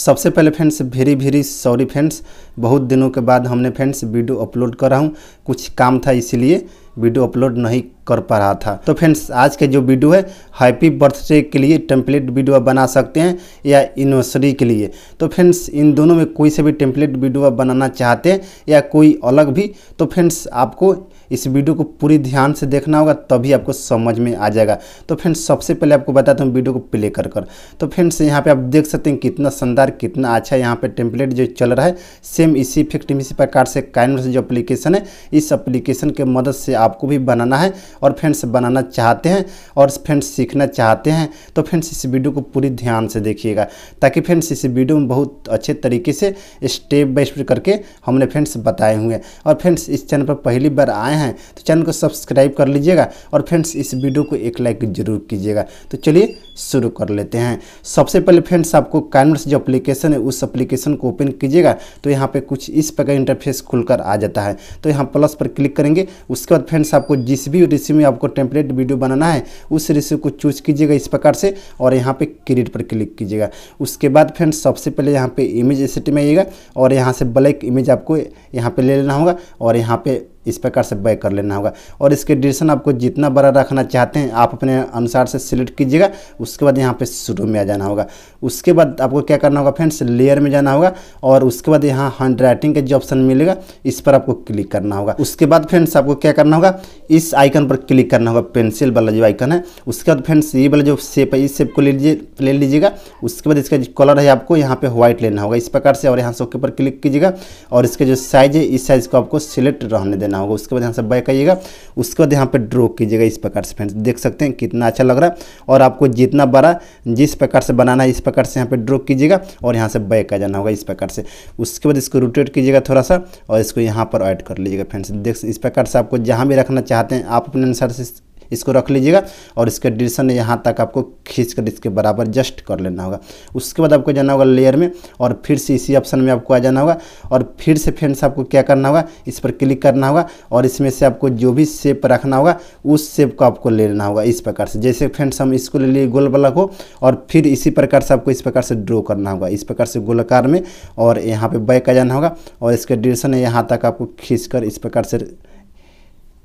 सबसे पहले friends very very sorry friends बहुत दिनों के बाद हमने फ्रेंड्स वीडियो अपलोड करा हूँ कुछ काम था इसलिए वीडियो अपलोड नहीं कर पा रहा था तो फ्रेंड्स आज के जो वीडियो है हैप्पी बर्थडे के लिए टेम्पलेट वीडियो बना सकते हैं या एनिवर्सरी के लिए तो फ्रेंड्स इन दोनों में कोई से भी टेम्पलेट वीडियो बनाना चाहते हैं या कोई अलग भी तो फ्रेंड्स आपको इस वीडियो को पूरी ध्यान से देखना होगा तभी आपको समझ में आ जाएगा तो फ्रेंड्स सबसे पहले आपको बताता हूँ वीडियो को प्ले कर कर तो फ्रेंड्स यहाँ पे आप देख सकते हैं कितना शानदार कितना अच्छा यहाँ पे टेम्पलेट जो चल रहा है सेम इसी इफेक्ट इसी प्रकार से काइनवर्स जो अप्लीकेशन है इस अप्लीकेशन के मदद से आप आपको भी बनाना है और फ्रेंड्स बनाना चाहते हैं और फ्रेंड्स सीखना चाहते हैं तो फ्रेंड्स इस वीडियो को पूरी ध्यान से देखिएगा ताकि फ्रेंड्स इस वीडियो में बहुत अच्छे तरीके से स्टेप बाई स्टेप करके हमने फ्रेंड्स बताए हुए हैं और फ्रेंड्स इस चैनल पर पहली बार आए हैं तो चैनल को सब्सक्राइब कर लीजिएगा और फ्रेंड्स इस वीडियो को एक लाइक जरूर कीजिएगा तो चलिए शुरू कर लेते हैं सबसे पहले फ्रेंड्स आपको कैनवर्स जो अप्लीकेशन है उस अप्लीकेशन को ओपन कीजिएगा तो यहाँ पर कुछ इस प्रकार इंटरफेस खुलकर आ जाता है तो यहाँ प्लस पर क्लिक करेंगे उसके बाद फ्रेंड्स आपको जिस भी रेसिपी में आपको टेम्पलेट वीडियो बनाना है उस रेसिपी को चूज कीजिएगा इस प्रकार से और यहाँ पे क्रिएट पर क्लिक कीजिएगा उसके बाद फ्रेंड्स सबसे पहले यहाँ पे इमेज एसेट में आइएगा और यहाँ से ब्लैक इमेज आपको यहाँ पे ले लेना होगा और यहाँ पे इस प्रकार से बैक कर लेना होगा और इसके डिशन आपको जितना बड़ा रखना चाहते हैं आप अपने अनुसार से सिलेक्ट कीजिएगा उसके बाद यहाँ पे शुरू में आ जाना होगा उसके बाद आपको क्या करना होगा फ्रेंड्स लेयर में जाना होगा और उसके बाद यहाँ हैंड राइटिंग का जो ऑप्शन मिलेगा इस पर आपको क्लिक करना होगा उसके बाद फ्रेंड्स आपको क्या करना होगा इस आइकन पर क्लिक करना होगा पेंसिल वाला जो आइकन है उसके बाद फ्रेंड्स ये वाला जो शेप है इस शेप को ले लीजिए ले लीजिएगा उसके बाद इसका जो कलर है आपको यहाँ पर व्हाइट लेना होगा इस प्रकार से और यहाँ से ओके पर क्लिक कीजिएगा और इसके जो साइज़ है इस साइज़ को आपको सिलेक्ट रहने देना देना होगा उसके बाद यहाँ से बैक आइएगा उसके बाद यहाँ पर ड्रॉ कीजिएगा इस प्रकार से फ्रेंड्स देख सकते हैं कितना अच्छा लग रहा है और आपको जितना बड़ा जिस प्रकार से बनाना है इस प्रकार से यहाँ पर ड्रॉ कीजिएगा और यहाँ से बैक आ जाना होगा इस प्रकार से उसके बाद इसको रोटेट कीजिएगा थोड़ा सा और इसको यहाँ पर ऐड कर लीजिएगा फ्रेंड्स देख इस प्रकार से आपको जहाँ भी रखना चाहते हैं आप अपने अनुसार से इसको रख लीजिएगा और इसका डिशन यहाँ तक आपको खींच कर इसके बराबर जस्ट कर लेना होगा उसके बाद आपको जाना होगा लेयर में और फिर से इसी ऑप्शन में आपको आ जाना होगा और फिर से फ्रेंड्स आपको क्या करना होगा इस पर क्लिक करना होगा और इसमें से आपको जो भी शेप रखना होगा उस शेप को आपको लेना होगा इस प्रकार से जैसे फ्रेंड्स हम इसको ले लिए गोल वाला को और फिर इसी प्रकार से आपको इस प्रकार से ड्रॉ करना होगा इस प्रकार से गोलाकार में और यहाँ पर बैक आ जाना होगा और इसका डिशन यहाँ तक आपको खींच इस प्रकार से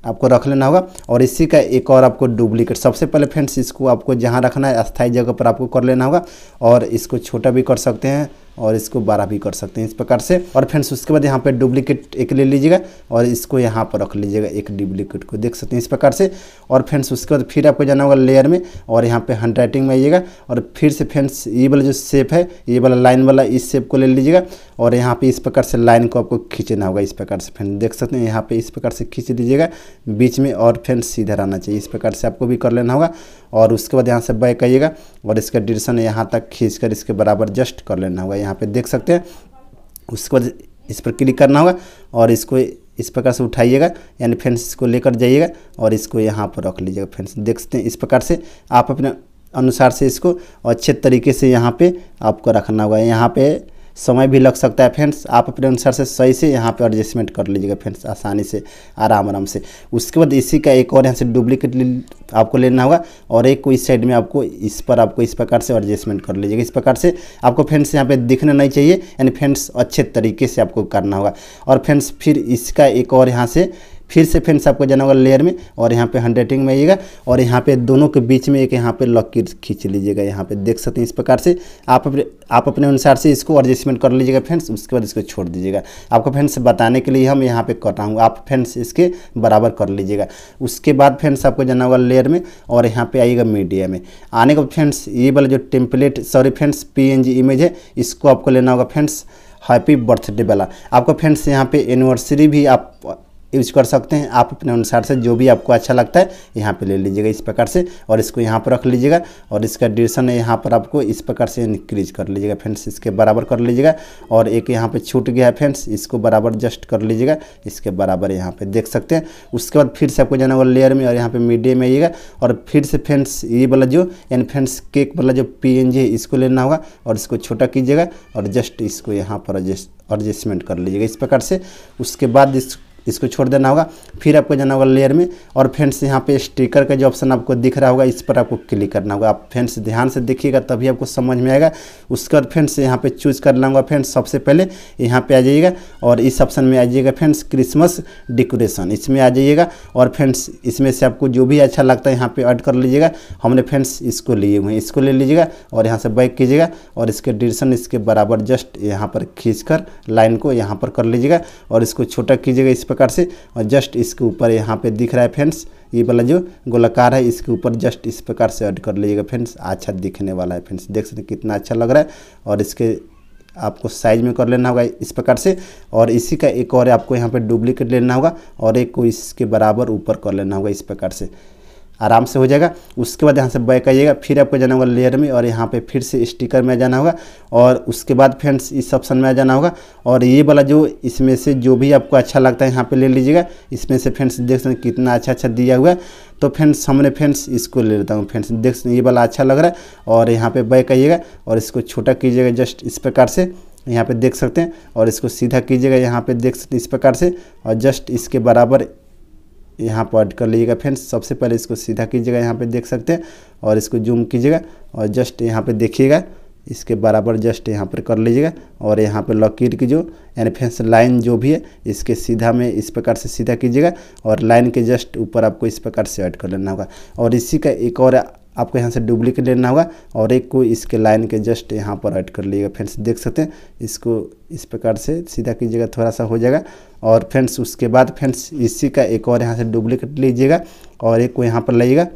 आपको रख लेना होगा और इसी का एक और आपको डुप्लीकेट सबसे पहले फ्रेंड्स इसको आपको जहाँ रखना है अस्थायी जगह पर आपको कर लेना होगा और इसको छोटा भी कर सकते हैं और इसको बारह भी कर सकते हैं इस प्रकार से और फ्रेंड्स उसके बाद यहाँ पर डुप्लीकेट एक ले लीजिएगा और इसको यहाँ पर रख लीजिएगा एक डुप्लीकेट को देख सकते हैं इस प्रकार से और फ्रेंड्स उसके बाद फिर आपको जाना होगा लेयर में और यहाँ पे हैंड राइटिंग में आइएगा और फिर से फ्रेंड्स ये वाला जो शेप है ये वाला लाइन वाला इस शेप को ले लीजिएगा और यहाँ पर इस प्रकार से लाइन को आपको खींचना होगा इस प्रकार से फ्रेंड्स देख सकते हैं यहाँ पर इस प्रकार से खींच लीजिएगा बीच में और फ्रेंड्स सीधे आना चाहिए इस प्रकार से आपको भी कर लेना होगा और उसके बाद यहाँ से बैक आइएगा और इसका डिरेक्शन यहाँ तक खींच इसके बराबर जस्ट कर लेना होगा यहाँ पे देख सकते हैं उसके बाद इस पर क्लिक करना होगा और इसको इस प्रकार से उठाइएगा यानी फ्रेंड्स इसको लेकर जाइएगा और इसको यहाँ पर रख लीजिएगा फ्रेंड्स देख सकते हैं इस प्रकार से आप अपने अनुसार से इसको अच्छे तरीके से यहाँ पे आपको रखना होगा यहाँ पे समय भी लग सकता है फ्रेंड्स आप अपने अनुसार से सही से यहाँ पे एडजस्टमेंट कर लीजिएगा फ्रेंड्स आसानी से आराम आराम से उसके बाद इसी का एक और यहाँ से डुप्लीकेट आपको लेना होगा और एक को इस साइड में आपको इस पर आपको इस प्रकार से एडजस्टमेंट कर लीजिएगा इस प्रकार से आपको फ्रेंड्स यहाँ पर दिखना नहीं चाहिए यानी फ्रेंड्स अच्छे तरीके से आपको करना होगा और फ्रेंड्स फिर इसका एक और यहाँ से फिर से फ्रेंड्स आपको जाना होगा लेयर में और यहाँ पे हंड्रेटिंग में आइएगा और यहाँ पे दोनों के बीच में एक यहाँ पे लकीर खींच लीजिएगा यहाँ पे देख सकते हैं इस प्रकार से आप अपने आप अपने अनुसार से इसको एडजस्टमेंट कर लीजिएगा फ्रेंड्स उसके बाद इसको छोड़ दीजिएगा आपको फ्रेंड्स बताने के लिए हम यहाँ पर कर रहा हूँ आप फ्रेंड्स इसके बराबर कर लीजिएगा उसके बाद फ्रेंड्स आपको जाना होगा लेयर में और यहाँ पे आइएगा मीडिया में आने का फ्रेंड्स ये वाला जो template sorry friends P image है इसको आपको लेना होगा फ्रेंड्स हैप्पी बर्थडे वाला आपको फ्रेंड्स यहाँ पे एनिवर्सरी भी आप यूज कर सकते हैं आप अपने अनुसार से जो भी आपको अच्छा लगता है यहाँ पे ले लीजिएगा इस प्रकार से और इसको यहाँ पर रख लीजिएगा और इसका ड्यूरेशन यहाँ पर आपको इस प्रकार से इंक्रीज कर लीजिएगा फ्रेंड्स इसके बराबर कर लीजिएगा और एक यहाँ पर छूट गया है फ्रेंड्स इसको बराबर जस्ट कर लीजिएगा इसके बराबर यहाँ पर देख सकते हैं उसके बाद फिर से आपको जाना होगा लेयर में और यहाँ पर मीडियम में आइएगा और फिर से फ्रेंड्स ये वाला जो यानी फ्रेंड्स केक वाला जो पी है इसको लेना होगा और इसको छोटा कीजिएगा और जस्ट इसको यहाँ पर एडजस्टमेंट कर लीजिएगा इस प्रकार से उसके बाद इस इसको छोड़ देना होगा फिर आपको जाना होगा लेयर में और फ्रेंड्स यहाँ पे स्टिकर का जो ऑप्शन आपको दिख रहा होगा इस पर आपको क्लिक करना होगा आप फ्रेंड्स ध्यान से देखिएगा तभी आपको समझ में आएगा उसके बाद फ्रेंड्स यहाँ पे चूज कर लाऊंगा फ्रेंड्स सबसे पहले यहाँ पे आ जाइएगा और इस ऑप्शन में आ जाइएगा फ्रेंड्स क्रिसमस डेकोरेशन इसमें आ जाइएगा और फ्रेंड्स इसमें से आपको जो भी अच्छा लगता है यहाँ पर ऐड कर लीजिएगा हमने फ्रेंड्स इसको लिए हुए इसको ले लीजिएगा और यहाँ से बैक कीजिएगा और इसके डिशन इसके बराबर जस्ट यहाँ पर खींच लाइन को यहाँ पर कर लीजिएगा और इसको छोटा कीजिएगा इस पर प्रकार से और जस्ट इसके ऊपर यहाँ पे दिख रहा है फ्रेंड्स ये वाला जो गोलाकार है इसके ऊपर जस्ट इस प्रकार से ऐड कर लीजिएगा फ्रेंड्स अच्छा दिखने वाला है फ्रेंड्स देख सकते हैं कितना अच्छा लग रहा है और इसके आपको साइज में कर लेना होगा इस प्रकार से और इसी का एक और आपको यहाँ पर डुप्लीकेट लेना होगा और एक को इसके बराबर ऊपर कर लेना होगा इस प्रकार से आराम से हो जाएगा उसके बाद यहाँ से बैक आइएगा फिर आपको जाना होगा लेयर में और यहाँ पे फिर से स्टिकर में जाना होगा और उसके बाद फ्रेंड्स इस ऑप्शन में आ जाना होगा और ये वाला जो इसमें से जो भी आपको अच्छा लगता है यहाँ पे ले लीजिएगा इसमें से फ्रेंड्स देख सकते हैं कितना अच्छा अच्छा दिया हुआ है तो फ्रेंड्स हमने फ्रेंड्स इसको ले लेता हूँ फ्रेंड्स देख सकते ये वाला अच्छा लग रहा है और यहाँ पर बैक आइएगा और इसको छोटा कीजिएगा जस्ट इस प्रकार से यहाँ पे देख सकते हैं और इसको सीधा कीजिएगा यहाँ पे देख सकते हैं इस प्रकार से और जस्ट इसके बराबर यहाँ पर ऐड कर लीजिएगा फ्रेंड्स सबसे पहले इसको सीधा कीजिएगा यहाँ पे देख सकते हैं और इसको जूम कीजिएगा और जस्ट यहाँ पे देखिएगा इसके बराबर जस्ट यहाँ पर कर लीजिएगा और यहाँ पर लकीर की जो यानी फ्रेंड्स लाइन जो भी है इसके सीधा में इस प्रकार से सीधा कीजिएगा और लाइन के जस्ट ऊपर आपको इस प्रकार से ऐड कर लेना होगा और इसी का एक और आपको यहाँ से डुप्लीकेट लेना होगा और एक को इसके लाइन के जस्ट यहाँ पर ऐड कर लीजिएगा फ्रेंड्स देख सकते हैं इसको इस प्रकार से सीधा कीजिएगा थोड़ा सा हो जाएगा और फ्रेंड्स उसके बाद फ्रेंड्स इसी का एक और यहाँ से डुप्लीकेट लीजिएगा और एक को यहाँ पर लाइएगा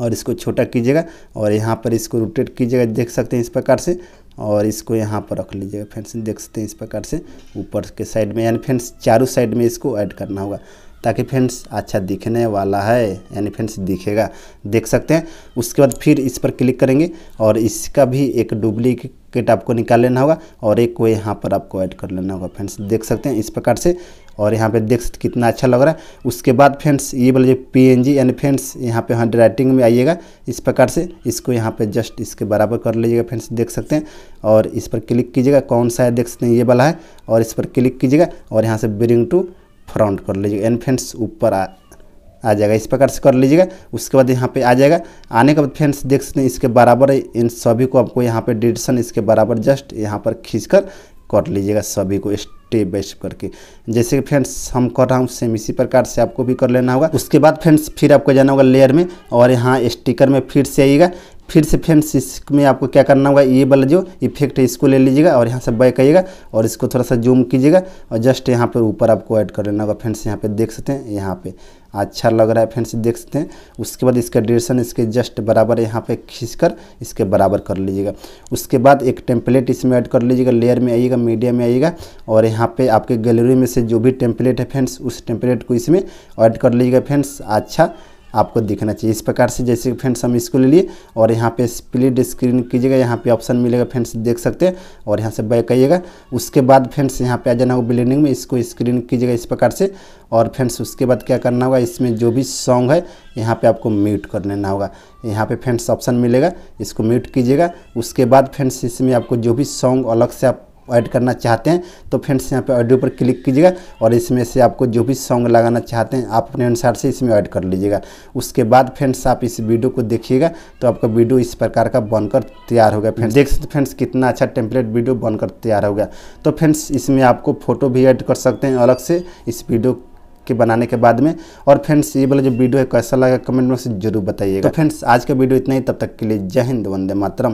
और इसको छोटा कीजिएगा और यहाँ पर इसको रोटेट कीजिएगा देख सकते हैं इस प्रकार से और इसको यहाँ पर रख लीजिएगा फ्रेंड्स देख सकते हैं इस प्रकार से ऊपर के साइड में यानी फ्रेंड्स चारों साइड में इसको ऐड करना होगा ताकि फ्रेंड्स अच्छा दिखने वाला है यानी फ्रेंड्स दिखेगा देख सकते हैं उसके बाद फिर इस पर क्लिक करेंगे और इसका भी एक डुप्लीकेट आपको निकाल लेना होगा और एक को यहाँ पर आपको ऐड कर लेना होगा फ्रेंड्स देख सकते हैं इस प्रकार से और यहाँ पे देख सकते कितना अच्छा लग रहा है उसके बाद फ्रेंड्स ये बोले जो पी एन जी यानी फ्रेंड्स यहाँ पे हाँ राइटिंग में आइएगा इस प्रकार से इसको यहाँ पे जस्ट इसके बराबर कर लीजिएगा फ्रेंड्स देख सकते हैं और इस पर क्लिक कीजिएगा कौन सा है देख सकते हैं ये वाला है और इस पर क्लिक कीजिएगा और यहाँ से ब्रिंग टू फ्रंट कर लीजिएगा एनफेंस फ्रेंड्स ऊपर आ आ जाएगा इस प्रकार से कर लीजिएगा उसके बाद यहाँ पे आ जाएगा आने के बाद फ्रेंड्स देख सकते हैं इसके बराबर इन सभी को आपको यहाँ पे डिडिशन इसके बराबर जस्ट यहाँ पर खींच कर कर लीजिएगा सभी को स्टेप बाई स्टेप करके जैसे कि फ्रेंड्स हम कर रहा हूँ सेम इसी प्रकार से आपको भी कर लेना होगा उसके बाद फ्रेंड्स फिर आपको जाना होगा लेयर में और यहाँ स्टिकर में फिर से आइएगा फिर से फ्रेंड्स इसमें आपको क्या करना होगा ये वाला जो इफेक्ट है इसको ले लीजिएगा और यहाँ से बैक आइएगा और इसको थोड़ा सा जूम कीजिएगा और जस्ट यहाँ पर ऊपर आपको ऐड कर लेना होगा फ्रेंड्स यहाँ पे देख सकते हैं यहाँ पे अच्छा लग रहा है फ्रेंड्स देख सकते हैं उसके बाद इसका ड्यूरेशन इसके जस्ट बराबर यहाँ पे खींच कर इसके बराबर कर लीजिएगा उसके बाद एक टेम्पलेट इसमें ऐड कर लीजिएगा लेयर में आइएगा मीडिया में आइएगा और यहाँ पे आपके गैलरी में से जो भी टेम्पलेट है फ्रेंड्स उस टेम्पलेट को इसमें ऐड कर लीजिएगा फ्रेंड्स अच्छा आपको दिखना चाहिए इस प्रकार से जैसे कि फ्रेंड्स हम इसको ले लिए और यहाँ पे स्प्लिट स्क्रीन कीजिएगा यहाँ पे ऑप्शन मिलेगा फ्रेंड्स देख सकते हैं और यहाँ से बैक आइएगा उसके बाद फ्रेंड्स यहाँ पे आ जाना होगा बिल्डिंग में इसको स्क्रीन कीजिएगा इस प्रकार से और फ्रेंड्स उसके बाद क्या करना होगा इसमें जो भी सॉन्ग है यहाँ पर आपको म्यूट कर लेना होगा यहाँ पर फ्रेंड्स ऑप्शन मिलेगा इसको म्यूट कीजिएगा उसके बाद फ्रेंड्स इसमें आपको जो भी सॉन्ग अलग से आप ऐड करना चाहते हैं तो फ्रेंड्स यहाँ पे ऑडियो पर क्लिक कीजिएगा और इसमें से आपको जो भी सॉन्ग लगाना चाहते हैं आप अपने अनुसार से इसमें ऐड कर लीजिएगा उसके बाद फ्रेंड्स आप इस वीडियो को देखिएगा तो आपका वीडियो इस प्रकार का बनकर तैयार गया फ्रेंड्स देख सकते फ्रेंड्स कितना अच्छा टेम्पलेट वीडियो बनकर तैयार हो गया तो फ्रेंड्स इसमें आपको फ़ोटो भी ऐड कर सकते हैं अलग से इस वीडियो के बनाने के बाद में और फ्रेंड्स ये वाला जो वीडियो है कैसा लगा कमेंट में से जरूर बताइएगा तो फ्रेंड्स आज का वीडियो इतना ही तब तक के लिए जय हिंद वंदे मातरम